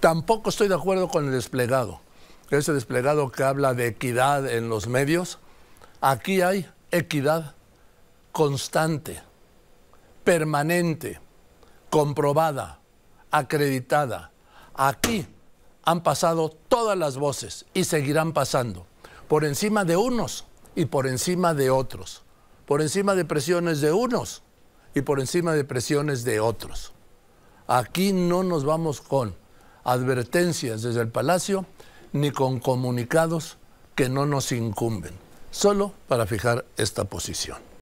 Tampoco estoy de acuerdo con el desplegado, ese desplegado que habla de equidad en los medios. Aquí hay equidad constante, permanente, comprobada, acreditada. Aquí han pasado todas las voces y seguirán pasando, por encima de unos y por encima de otros, por encima de presiones de unos y por encima de presiones de otros. Aquí no nos vamos con advertencias desde el Palacio ni con comunicados que no nos incumben, solo para fijar esta posición.